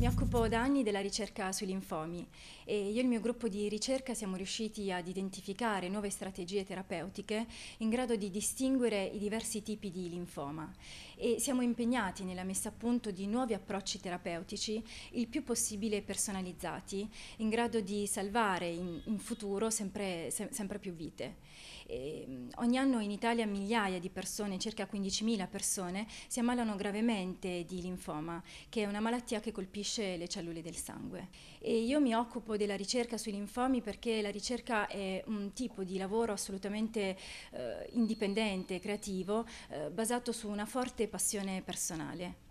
Mi occupo da anni della ricerca sui linfomi e io e il mio gruppo di ricerca siamo riusciti ad identificare nuove strategie terapeutiche in grado di distinguere i diversi tipi di linfoma e siamo impegnati nella messa a punto di nuovi approcci terapeutici il più possibile personalizzati in grado di salvare in, in futuro sempre, se, sempre, più vite. E ogni anno in Italia migliaia di persone, circa 15.000 persone, si ammalano gravemente di linfoma, che è una malattia che colpisce colpisce le cellule del sangue. E io mi occupo della ricerca sui linfomi perché la ricerca è un tipo di lavoro assolutamente eh, indipendente, creativo, eh, basato su una forte passione personale.